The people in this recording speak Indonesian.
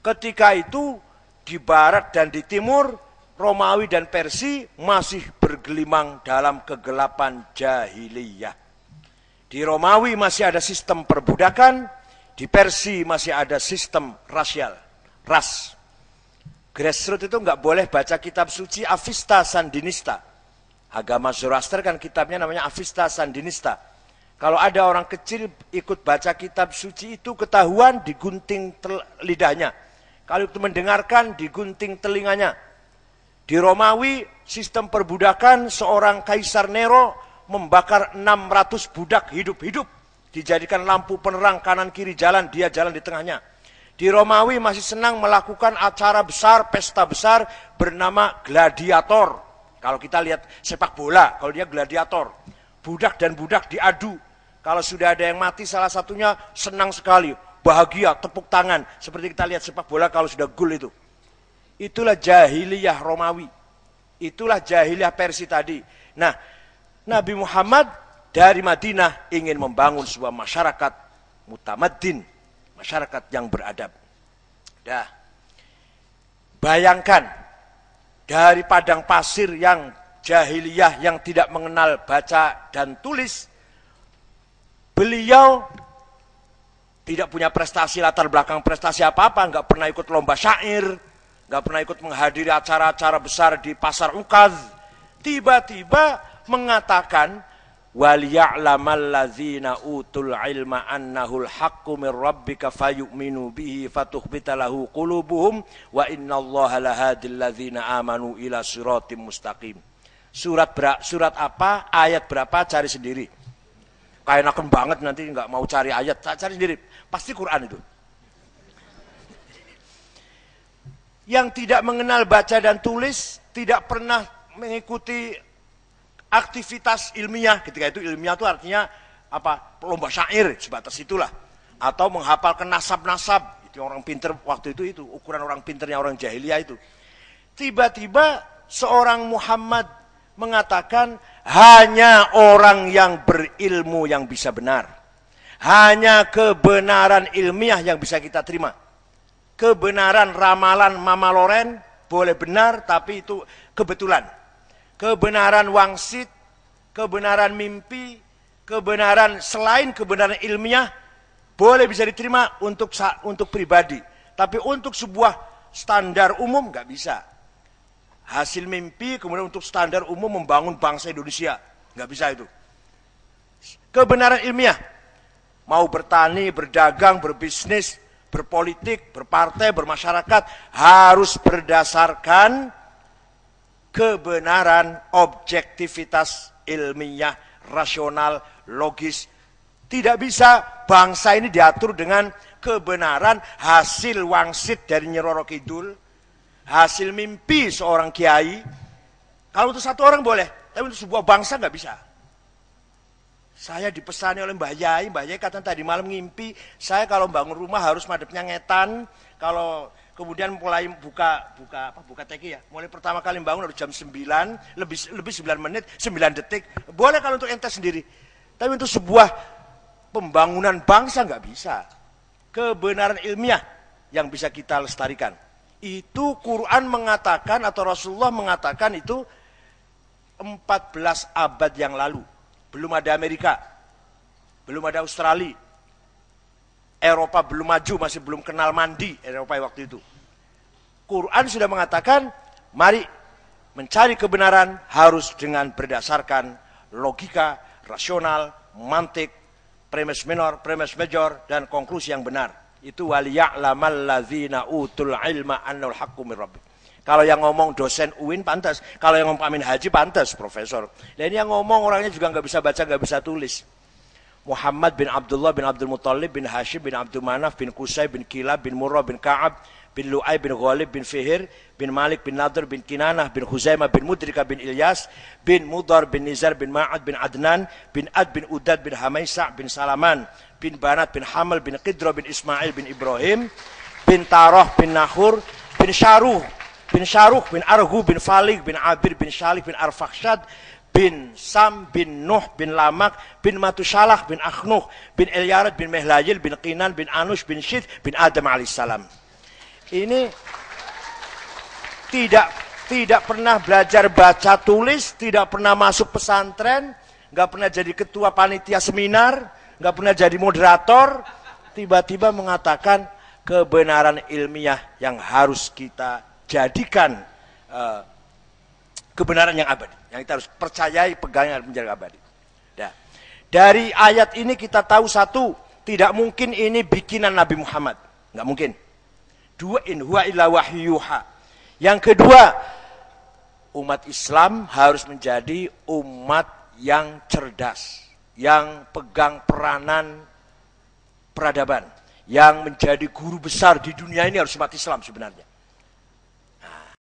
Ketika itu di barat dan di timur Romawi dan Persi masih bergelimang dalam kegelapan jahiliyah. Di Romawi masih ada sistem perbudakan, di Persi masih ada sistem rasial, ras. Grassroot itu nggak boleh baca kitab suci Avista Sandinista. Agama Zoroaster kan kitabnya namanya Avista Sandinista. Kalau ada orang kecil ikut baca kitab suci itu ketahuan digunting lidahnya kalau itu mendengarkan, digunting telinganya. Di Romawi, sistem perbudakan seorang Kaisar Nero membakar 600 budak hidup-hidup. Dijadikan lampu penerang kanan kiri jalan, dia jalan di tengahnya. Di Romawi masih senang melakukan acara besar, pesta besar bernama gladiator. Kalau kita lihat sepak bola, kalau dia gladiator. Budak dan budak diadu. Kalau sudah ada yang mati salah satunya senang sekali bahagia, tepuk tangan. Seperti kita lihat sepak bola kalau sudah gol itu. Itulah jahiliyah Romawi. Itulah jahiliyah Persi tadi. Nah, Nabi Muhammad dari Madinah ingin membangun sebuah masyarakat mutamaddin, masyarakat yang beradab. Dah. Bayangkan dari padang pasir yang jahiliyah yang tidak mengenal baca dan tulis, beliau tidak punya prestasi latar belakang prestasi apa-apa, nggak pernah ikut lomba syair, nggak pernah ikut menghadiri acara-acara besar di pasar ukaz, tiba-tiba mengatakan waliya'lamallazina utul ilma annahul haqqu min rabbika fayu'minu bihi fatukhbita lahu qulubuhum wa innallaha lahadil ladzina amanu ila siratim mustaqim. Surat berak, surat apa? Ayat berapa? Cari sendiri enakan banget nanti nggak mau cari ayat, tak cari sendiri. Pasti Quran itu. Yang tidak mengenal baca dan tulis, tidak pernah mengikuti aktivitas ilmiah. Ketika itu ilmiah itu artinya apa? Lomba syair sebatas itulah. Atau menghafalkan nasab-nasab. Itu orang pinter waktu itu itu ukuran orang pinternya orang jahiliyah itu. Tiba-tiba seorang Muhammad mengatakan hanya orang yang berilmu yang bisa benar. Hanya kebenaran ilmiah yang bisa kita terima. Kebenaran ramalan Mama Loren boleh benar tapi itu kebetulan. Kebenaran wangsit, kebenaran mimpi, kebenaran selain kebenaran ilmiah boleh bisa diterima untuk untuk pribadi, tapi untuk sebuah standar umum nggak bisa hasil mimpi kemudian untuk standar umum membangun bangsa Indonesia. Nggak bisa itu. Kebenaran ilmiah. Mau bertani, berdagang, berbisnis, berpolitik, berpartai, bermasyarakat harus berdasarkan kebenaran, objektivitas ilmiah, rasional, logis. Tidak bisa bangsa ini diatur dengan kebenaran hasil wangsit dari Nyeroro Kidul, hasil mimpi seorang kiai, kalau untuk satu orang boleh, tapi untuk sebuah bangsa nggak bisa. Saya dipesani oleh Mbak Yai, Mbak Yai kata tadi malam ngimpi, saya kalau bangun rumah harus madepnya ngetan, kalau kemudian mulai buka buka apa buka teki ya, mulai pertama kali bangun harus jam 9, lebih lebih 9 menit, 9 detik. Boleh kalau untuk ente sendiri. Tapi untuk sebuah pembangunan bangsa nggak bisa. Kebenaran ilmiah yang bisa kita lestarikan. Itu Quran mengatakan atau Rasulullah mengatakan itu 14 abad yang lalu. Belum ada Amerika, belum ada Australia, Eropa belum maju, masih belum kenal mandi Eropa waktu itu. Quran sudah mengatakan, mari mencari kebenaran harus dengan berdasarkan logika, rasional, mantik, premis minor, premis major, dan konklusi yang benar. Itu waliya'lamal ladzina utul ilma annal haqqu min Kalau yang ngomong dosen UIN pantas, kalau yang ngomong Amin Haji pantas, profesor. Dan yang ngomong orangnya juga nggak bisa baca, nggak bisa tulis. Muhammad bin Abdullah bin Abdul Muthalib bin Hashim bin Abdul Manaf bin Qusay bin Kila bin Murrah bin Ka'ab بن لؤي بن غالب بن فهر بن مالك بن ناظر بن كنانة بن خزيمة بن مدركة بن إلياس بن مضر بن نزار بن معد بن عدنان بن أد بن أداد بن هميسع بن سلامان بن بنات بن حمل بن قدرة بن إسماعيل بن إبراهيم بن تاروح بن ناخور بن شاروخ بن شاروخ بن أرغو بن فاليق بن عابر بن شالك بن أرفخشاد سام بن نوح بن لامك بن ماتوشالخ بن أخنوخ بن إليارد بن مهلايل بن قينان بن أنوش بن شيد بن آدم عليه السلام ini tidak tidak pernah belajar baca tulis, tidak pernah masuk pesantren, nggak pernah jadi ketua panitia seminar, nggak pernah jadi moderator, tiba-tiba mengatakan kebenaran ilmiah yang harus kita jadikan uh, kebenaran yang abadi, yang kita harus percayai pegang yang menjadi abadi. Nah, dari ayat ini kita tahu satu, tidak mungkin ini bikinan Nabi Muhammad, nggak mungkin. Dua in huwa illa wahyuha. Yang kedua, umat Islam harus menjadi umat yang cerdas, yang pegang peranan peradaban, yang menjadi guru besar di dunia ini harus umat Islam sebenarnya.